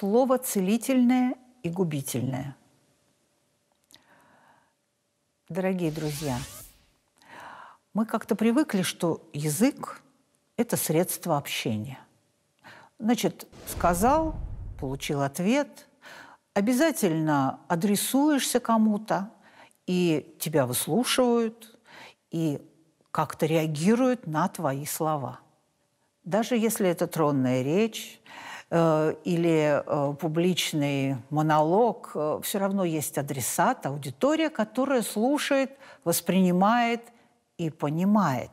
слово целительное и губительное. Дорогие друзья, мы как-то привыкли, что язык – это средство общения. Значит, сказал, получил ответ, обязательно адресуешься кому-то, и тебя выслушивают, и как-то реагируют на твои слова. Даже если это тронная речь, Э, или э, публичный монолог, э, все равно есть адресат, аудитория, которая слушает, воспринимает и понимает.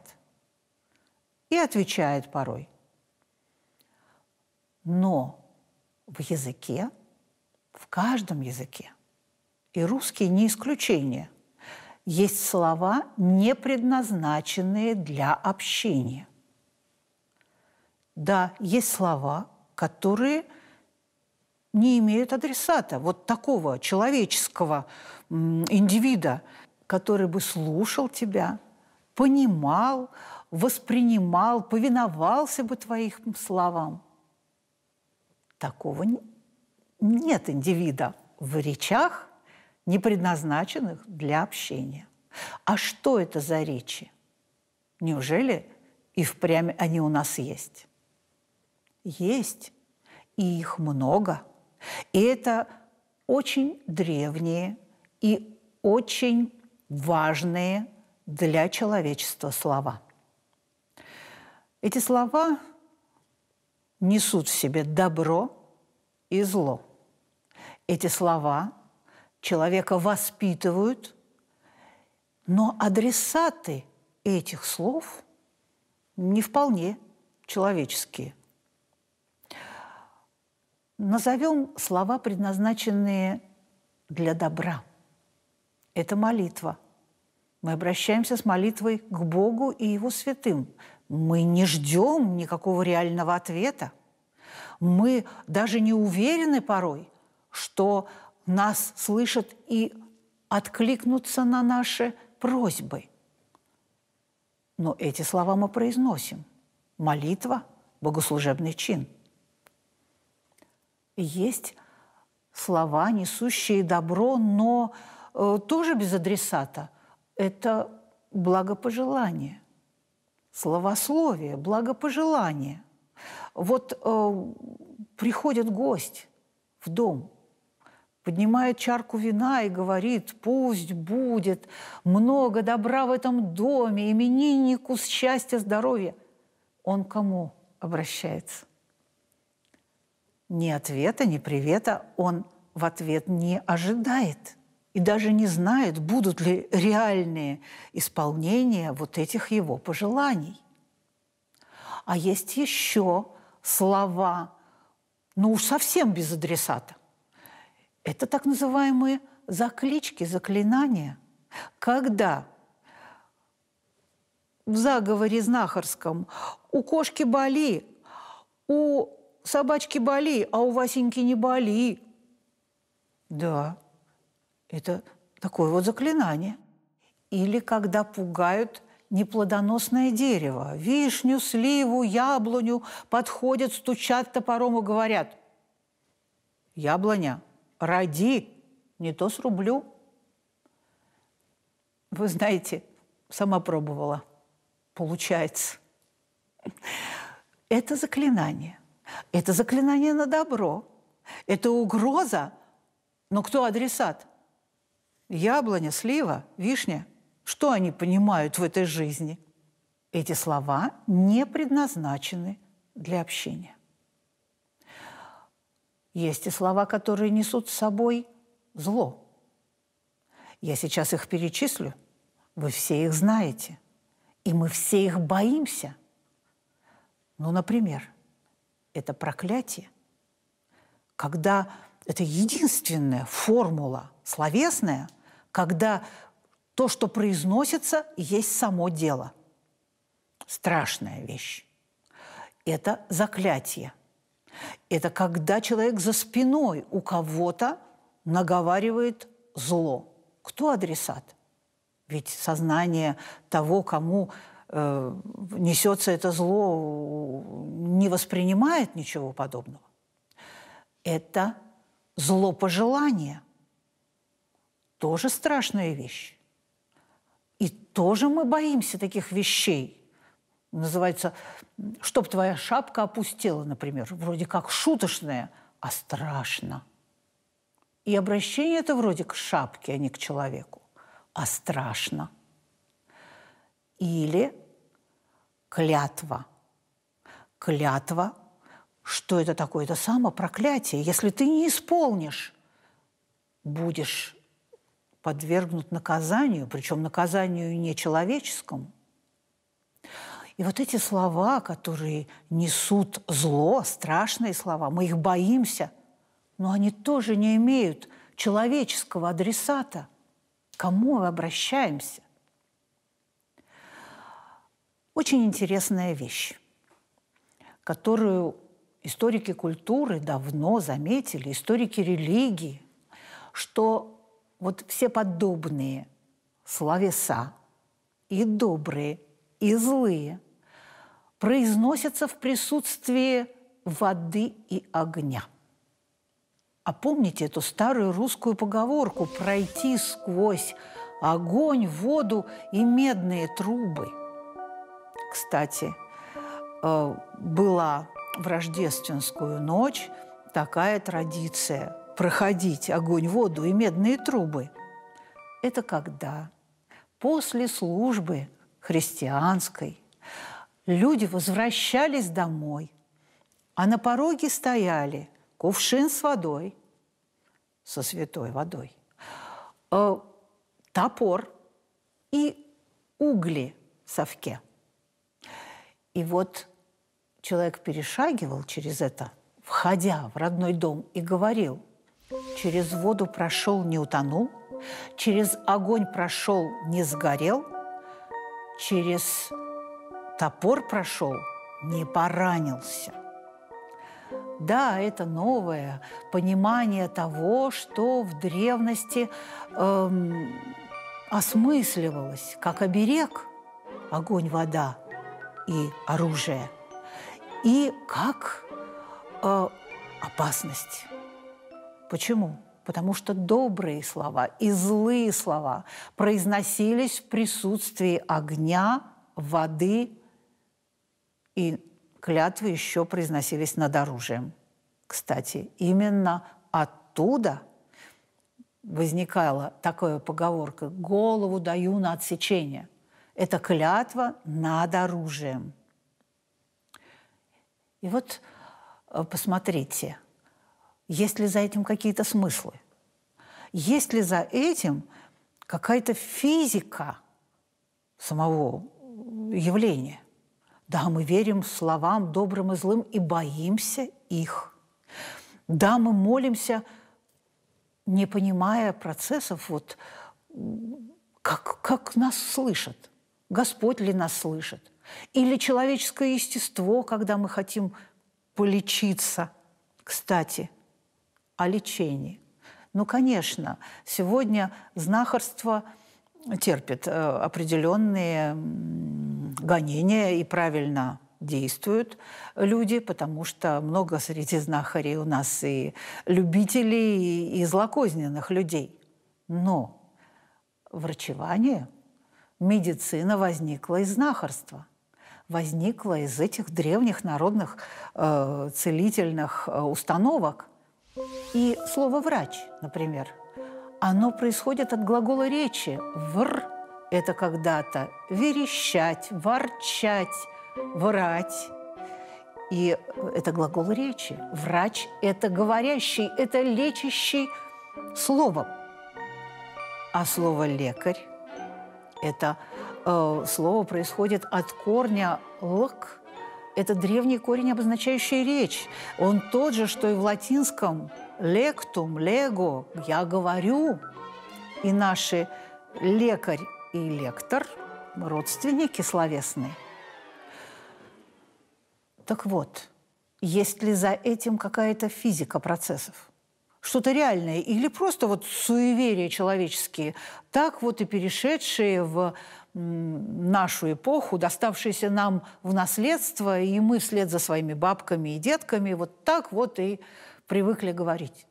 И отвечает порой. Но в языке, в каждом языке, и русский не исключение, есть слова, не предназначенные для общения. Да, есть слова, которые не имеют адресата, вот такого человеческого индивида, который бы слушал тебя, понимал, воспринимал, повиновался бы твоих словам. Такого нет индивида в речах, не предназначенных для общения. А что это за речи? Неужели и впрямь они у нас есть? есть, и их много. И это очень древние и очень важные для человечества слова. Эти слова несут в себе добро и зло. Эти слова человека воспитывают, но адресаты этих слов не вполне человеческие. Назовем слова, предназначенные для добра. Это молитва. Мы обращаемся с молитвой к Богу и Его святым. Мы не ждем никакого реального ответа. Мы даже не уверены порой, что нас слышат и откликнутся на наши просьбы. Но эти слова мы произносим. Молитва – богослужебный чин – есть слова, несущие добро, но э, тоже без адресата. Это благопожелание, словословие, благопожелание. Вот э, приходит гость в дом, поднимает чарку вина и говорит, пусть будет много добра в этом доме, имениннику счастья, здоровья. Он кому обращается? ни ответа, ни привета он в ответ не ожидает и даже не знает, будут ли реальные исполнения вот этих его пожеланий. А есть еще слова, ну уж совсем без адресата. Это так называемые заклички, заклинания, когда в заговоре знахарском у кошки боли, у собачки боли, а у Васеньки не боли. Да, это такое вот заклинание. Или когда пугают неплодоносное дерево, вишню, сливу, яблоню, подходят, стучат топором и говорят, «Яблоня, роди, не то срублю». Вы знаете, сама пробовала. Получается. Это заклинание. Это заклинание на добро. Это угроза. Но кто адресат? Яблоня, слива, вишня. Что они понимают в этой жизни? Эти слова не предназначены для общения. Есть и слова, которые несут с собой зло. Я сейчас их перечислю. Вы все их знаете. И мы все их боимся. Ну, например – это проклятие. Когда это единственная формула словесная, когда то, что произносится, есть само дело. Страшная вещь. Это заклятие. Это когда человек за спиной у кого-то наговаривает зло. Кто адресат? Ведь сознание того, кому Э, несется это зло, не воспринимает ничего подобного. Это зло пожелания. Тоже страшная вещь. И тоже мы боимся таких вещей. Называется, чтоб твоя шапка опустела, например. Вроде как шуточная, а страшно. И обращение это вроде к шапке, а не к человеку. А страшно – или клятва. Клятва, что это такое? Это самопроклятие. Если ты не исполнишь, будешь подвергнут наказанию, причем наказанию нечеловеческому. И вот эти слова, которые несут зло, страшные слова, мы их боимся, но они тоже не имеют человеческого адресата. К кому мы обращаемся? Очень интересная вещь, которую историки культуры давно заметили, историки религии, что вот все подобные словеса, и добрые, и злые, произносятся в присутствии воды и огня. А помните эту старую русскую поговорку «пройти сквозь огонь, воду и медные трубы»? кстати, э, была в рождественскую ночь такая традиция проходить огонь, воду и медные трубы. Это когда? После службы христианской люди возвращались домой, а на пороге стояли кувшин с водой, со святой водой, э, топор и угли в совке – и вот человек перешагивал через это, входя в родной дом, и говорил, через воду прошел, не утонул, через огонь прошел, не сгорел, через топор прошел, не поранился. Да, это новое понимание того, что в древности эм, осмысливалось как оберег огонь, вода – и оружие, и как э, опасность. Почему? Потому что добрые слова и злые слова произносились в присутствии огня, воды и клятвы еще произносились над оружием. Кстати, именно оттуда возникала такая поговорка «голову даю на отсечение». Это клятва над оружием. И вот э, посмотрите, есть ли за этим какие-то смыслы? Есть ли за этим какая-то физика самого э, явления? Да, мы верим словам добрым и злым и боимся их. Да, мы молимся, не понимая процессов, вот как, как нас слышат – Господь ли нас слышит? Или человеческое естество, когда мы хотим полечиться, кстати, о лечении. Ну, конечно, сегодня знахарство терпит э, определенные гонения и правильно действуют люди, потому что много среди знахарей у нас и любителей, и злокозненных людей. Но врачевание – медицина возникла из знахарства, возникла из этих древних народных э, целительных э, установок. И слово «врач», например, оно происходит от глагола речи «вр» – это когда-то верещать, ворчать, врать. И это глагол речи. Врач – это говорящий, это лечащий словом. А слово «лекарь» Это э, слово происходит от корня «лк». Это древний корень, обозначающий речь. Он тот же, что и в латинском «лектум», «лего», «я говорю». И наши «лекарь» и «лектор» – родственники словесные. Так вот, есть ли за этим какая-то физика процессов? что-то реальное, или просто вот суеверия человеческие, так вот и перешедшие в нашу эпоху, доставшиеся нам в наследство, и мы вслед за своими бабками и детками вот так вот и привыкли говорить.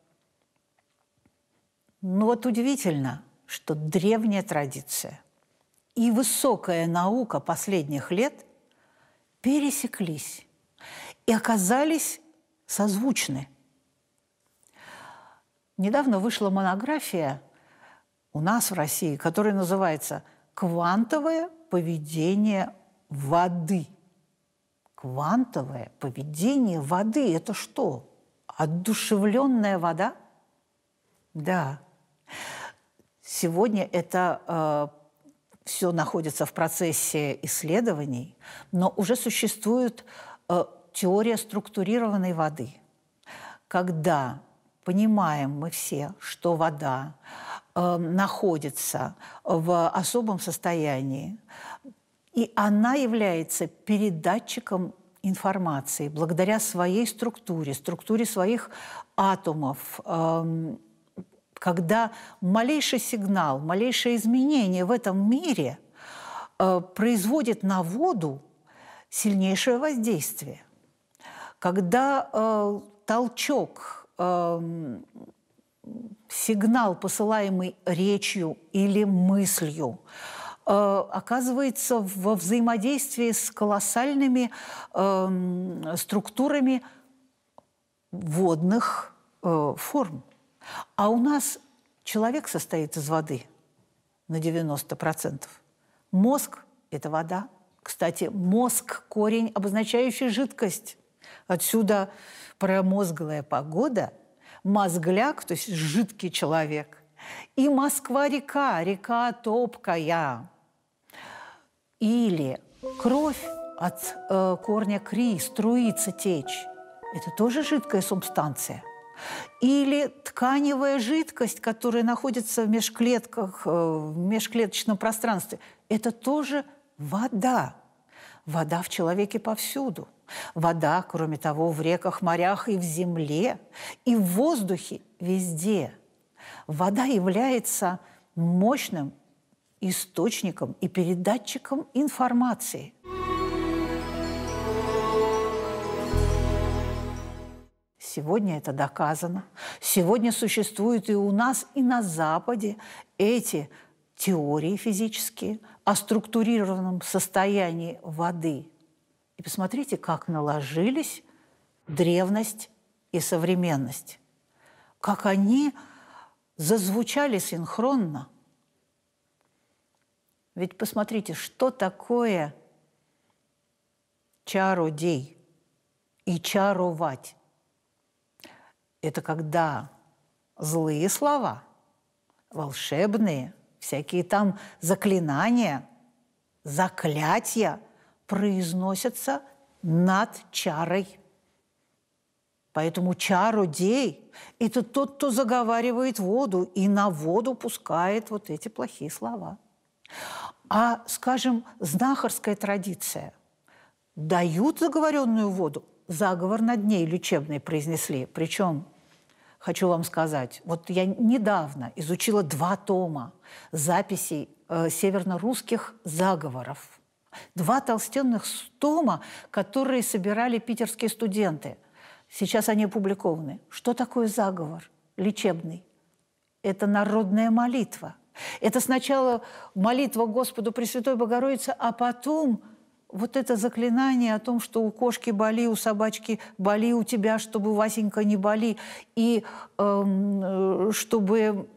Но ну вот удивительно, что древняя традиция и высокая наука последних лет пересеклись и оказались созвучны – Недавно вышла монография у нас в России, которая называется «Квантовое поведение воды». Квантовое поведение воды – это что? Отдушевленная вода? Да. Сегодня это э, все находится в процессе исследований, но уже существует э, теория структурированной воды, когда понимаем мы все, что вода э, находится в особом состоянии, и она является передатчиком информации благодаря своей структуре, структуре своих атомов. Э, когда малейший сигнал, малейшее изменение в этом мире э, производит на воду сильнейшее воздействие. Когда э, толчок сигнал, посылаемый речью или мыслью, э, оказывается во взаимодействии с колоссальными структурами водных э, форм. А у нас человек состоит из воды на 90%. Мозг – это вода. Кстати, мозг – корень, обозначающий жидкость. Отсюда промозглая погода, мозгляк, то есть жидкий человек, и Москва-река, река топкая, или кровь от э, корня кри, струится течь. Это тоже жидкая субстанция. Или тканевая жидкость, которая находится в межклетках, э, в межклеточном пространстве. Это тоже вода. Вода в человеке повсюду. Вода, кроме того, в реках, морях и в земле, и в воздухе везде. Вода является мощным источником и передатчиком информации. Сегодня это доказано. Сегодня существуют и у нас, и на Западе эти теории физические о структурированном состоянии воды – и посмотрите, как наложились древность и современность. Как они зазвучали синхронно. Ведь посмотрите, что такое чародей и чаровать. Это когда злые слова, волшебные, всякие там заклинания, заклятия – произносятся над чарой. Поэтому чародей – это тот, кто заговаривает воду и на воду пускает вот эти плохие слова. А, скажем, знахарская традиция. Дают заговоренную воду, заговор над ней лечебный произнесли. Причем, хочу вам сказать, вот я недавно изучила два тома записей э, северно-русских заговоров – Два толстенных тома, которые собирали питерские студенты. Сейчас они опубликованы. Что такое заговор лечебный? Это народная молитва. Это сначала молитва Господу Пресвятой Богородице, а потом вот это заклинание о том, что у кошки боли, у собачки боли, у тебя, чтобы Васенька не боли, и эм, э, чтобы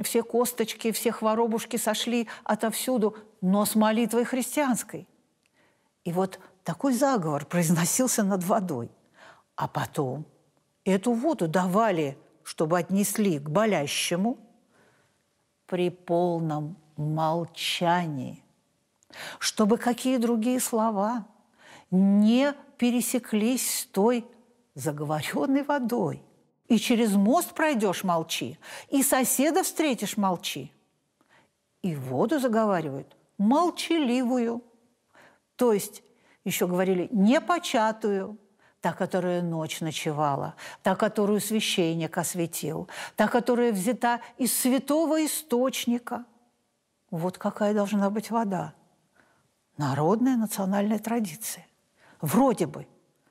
все косточки, все хворобушки сошли отовсюду, но с молитвой христианской. И вот такой заговор произносился над водой. А потом эту воду давали, чтобы отнесли к болящему при полном молчании, чтобы какие другие слова не пересеклись с той заговоренной водой – и через мост пройдешь – молчи. И соседа встретишь – молчи. И воду заговаривают – молчаливую. То есть, еще говорили, непочатую – та, которая ночь ночевала, та, которую священник осветил, та, которая взята из святого источника. Вот какая должна быть вода. Народная национальная традиция. Вроде бы.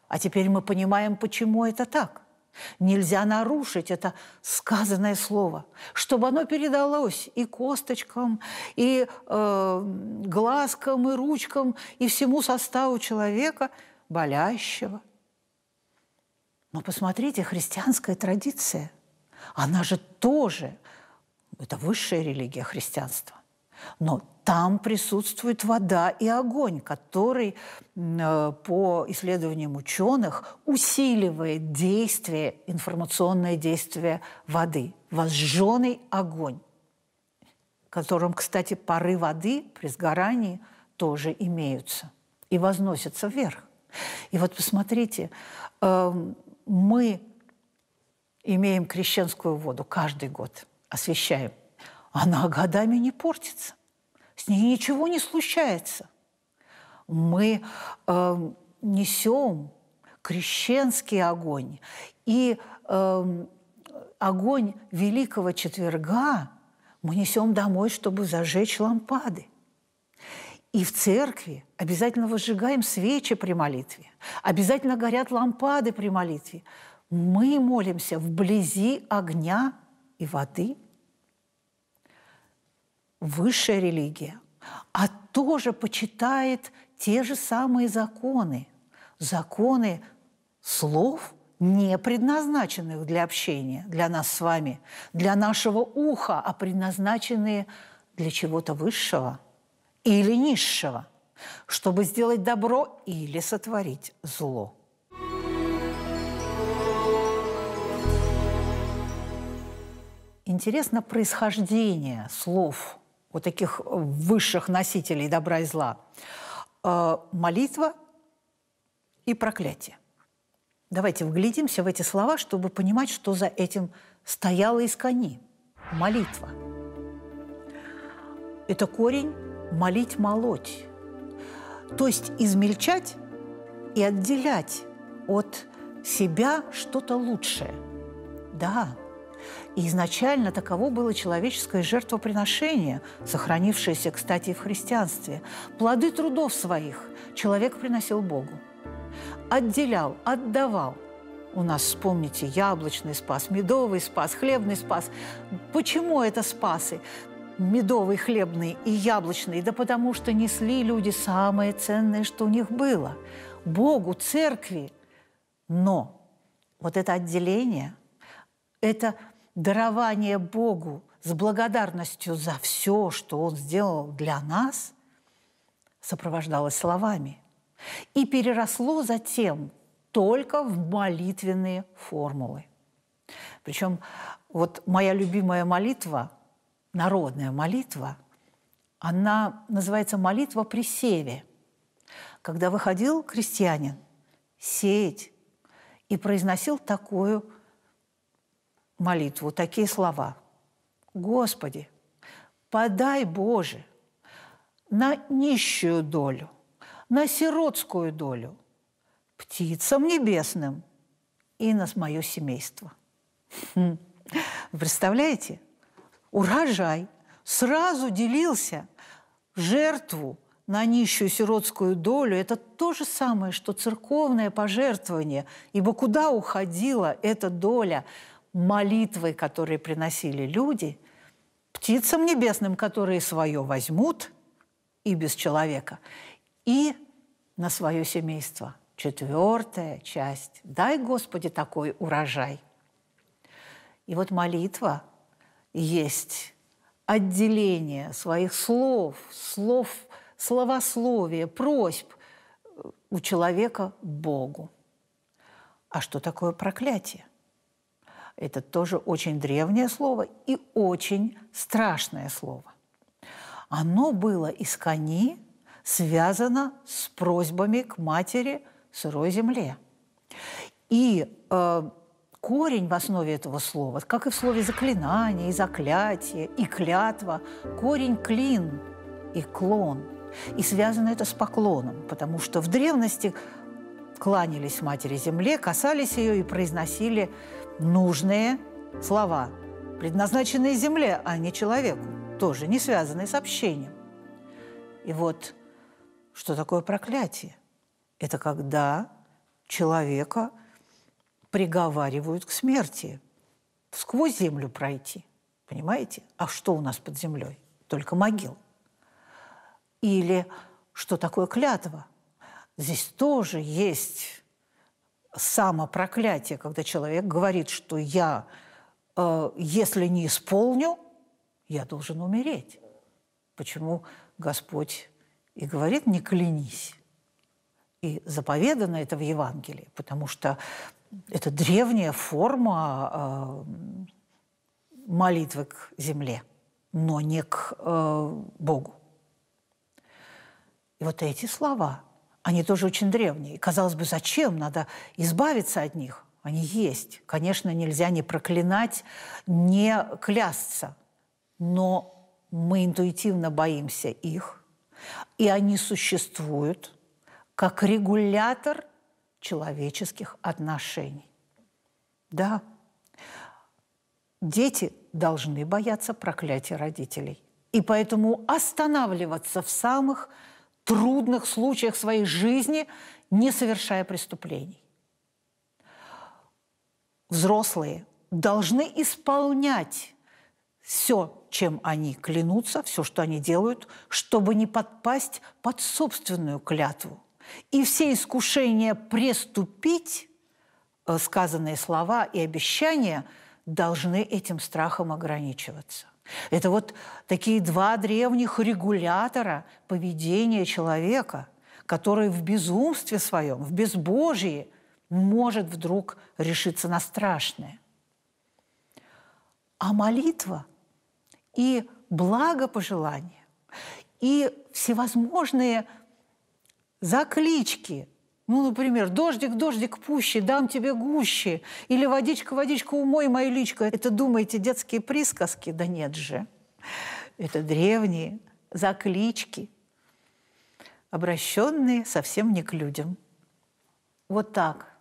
А теперь мы понимаем, почему это так – Нельзя нарушить это сказанное слово, чтобы оно передалось и косточкам, и э, глазкам, и ручкам, и всему составу человека, болящего. Но посмотрите, христианская традиция, она же тоже, это высшая религия христианства, но там присутствует вода и огонь, который э, по исследованиям ученых усиливает действие, информационное действие воды. Возжженный огонь, которым, кстати, пары воды при сгорании тоже имеются и возносятся вверх. И вот посмотрите, эм, мы имеем крещенскую воду каждый год, освещаем она годами не портится. С ней ничего не случается. Мы э, эм, несем крещенский огонь и э, огонь Великого Четверга мы несем домой, чтобы зажечь лампады. И в церкви обязательно возжигаем свечи при молитве, обязательно горят лампады при молитве. Мы молимся вблизи огня и воды – высшая религия, а тоже почитает те же самые законы, законы слов, не предназначенных для общения, для нас с вами, для нашего уха, а предназначенные для чего-то высшего или низшего, чтобы сделать добро или сотворить зло. Интересно происхождение слов – вот таких э, высших носителей добра и зла, э, молитва и проклятие. Давайте вглядимся в эти слова, чтобы понимать, что за этим стояло из кони. Молитва. Это корень «молить, молоть». То есть измельчать и отделять от себя что-то лучшее. Да, и изначально таково было человеческое жертвоприношение, сохранившееся, кстати, и в христианстве. Плоды трудов своих человек приносил Богу. Отделял, отдавал. У нас, вспомните, яблочный спас, медовый спас, хлебный спас. Почему это спасы? медовый, хлебный и яблочный, да потому что несли люди самое ценное, что у них было – Богу, церкви. Но вот это отделение, это дарование Богу с благодарностью за все, что Он сделал для нас, сопровождалось словами и переросло затем только в молитвенные формулы. Причем вот моя любимая молитва, народная молитва, она называется «Молитва при севе». Когда выходил крестьянин сеять и произносил такую молитву такие слова. «Господи, подай, Боже, на нищую долю, на сиротскую долю, птицам небесным и на мое семейство». Вы хм. представляете? Урожай сразу делился жертву на нищую сиротскую долю – это то же самое, что церковное пожертвование, ибо куда уходила эта доля – молитвы, которые приносили люди, птицам небесным, которые свое возьмут и без человека, и на свое семейство. Четвертая часть. Дай, Господи, такой урожай. И вот молитва есть отделение своих слов, слов, словословия, просьб э, у человека Богу. А что такое проклятие? Это тоже очень древнее слово и очень страшное слово. Оно было из кони связано с просьбами к матери сырой земле. И э, корень в основе этого слова, как и в слове заклинание, и заклятие, и клятва, корень клин и клон. И связано это с поклоном, потому что в древности кланялись матери земле, касались ее и произносили нужные слова, предназначенные Земле, а не человеку, тоже не связанные с общением. И вот что такое проклятие? Это когда человека приговаривают к смерти, сквозь землю пройти, понимаете? А что у нас под землей? Только могил. Или что такое клятва? Здесь тоже есть самопроклятие, когда человек говорит, что я, э, если не исполню, я должен умереть. Почему Господь и говорит, не клянись. И заповедано это в Евангелии, потому что это древняя форма э, молитвы к земле, но не к э, Богу. И вот эти слова – они тоже очень древние. И, казалось бы, зачем? Надо избавиться от них. Они есть. Конечно, нельзя не проклинать, не клясться. Но мы интуитивно боимся их. И они существуют как регулятор человеческих отношений. Да, дети должны бояться проклятия родителей. И поэтому останавливаться в самых трудных случаях своей жизни, не совершая преступлений. Взрослые должны исполнять все, чем они клянутся, все, что они делают, чтобы не подпасть под собственную клятву. И все искушения преступить, э, сказанные слова и обещания, должны этим страхом ограничиваться. Это вот такие два древних регулятора поведения человека, который в безумстве своем, в безбожии может вдруг решиться на страшное. А молитва и благопожелания, и всевозможные заклички ну, например, «Дождик, дождик, пуще, дам тебе гущи» или «Водичка, водичка, умой мою личку». Это, думаете, детские присказки? Да нет же. Это древние заклички, обращенные совсем не к людям. Вот так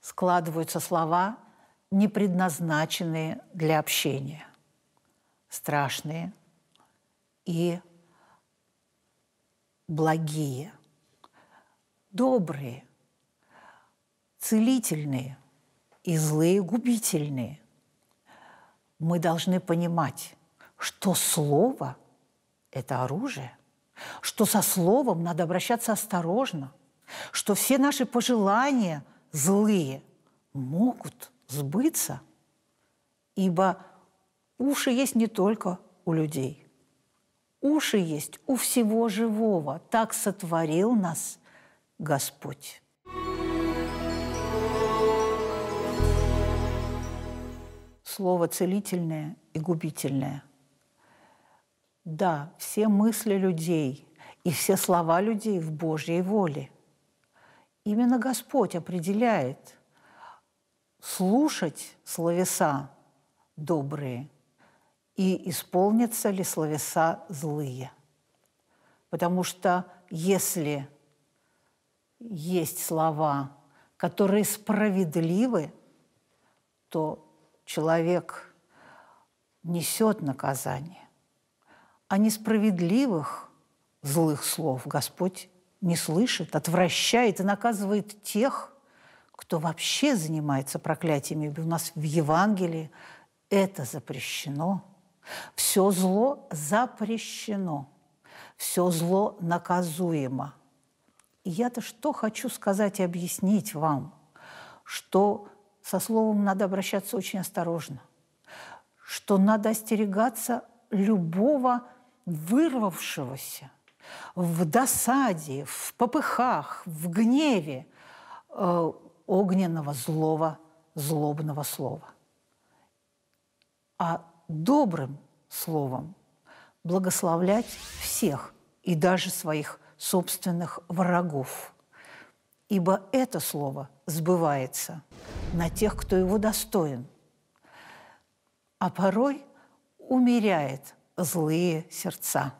складываются слова, не предназначенные для общения, страшные и благие – добрые, целительные и злые губительные. Мы должны понимать, что слово – это оружие, что со словом надо обращаться осторожно, что все наши пожелания злые могут сбыться, ибо уши есть не только у людей. Уши есть у всего живого. Так сотворил нас – Господь. Слово целительное и губительное. Да, все мысли людей и все слова людей в Божьей воле. Именно Господь определяет слушать словеса добрые и исполнятся ли словеса злые. Потому что если есть слова, которые справедливы, то человек несет наказание. А несправедливых злых слов Господь не слышит, отвращает и наказывает тех, кто вообще занимается проклятиями. У нас в Евангелии это запрещено. Все зло запрещено. Все зло наказуемо. И я-то что хочу сказать и объяснить вам, что со словом надо обращаться очень осторожно, что надо остерегаться любого вырвавшегося в досаде, в попыхах, в гневе э, огненного, злого, злобного слова. А добрым словом благословлять всех и даже своих собственных врагов. Ибо это слово сбывается на тех, кто его достоин, а порой умеряет злые сердца.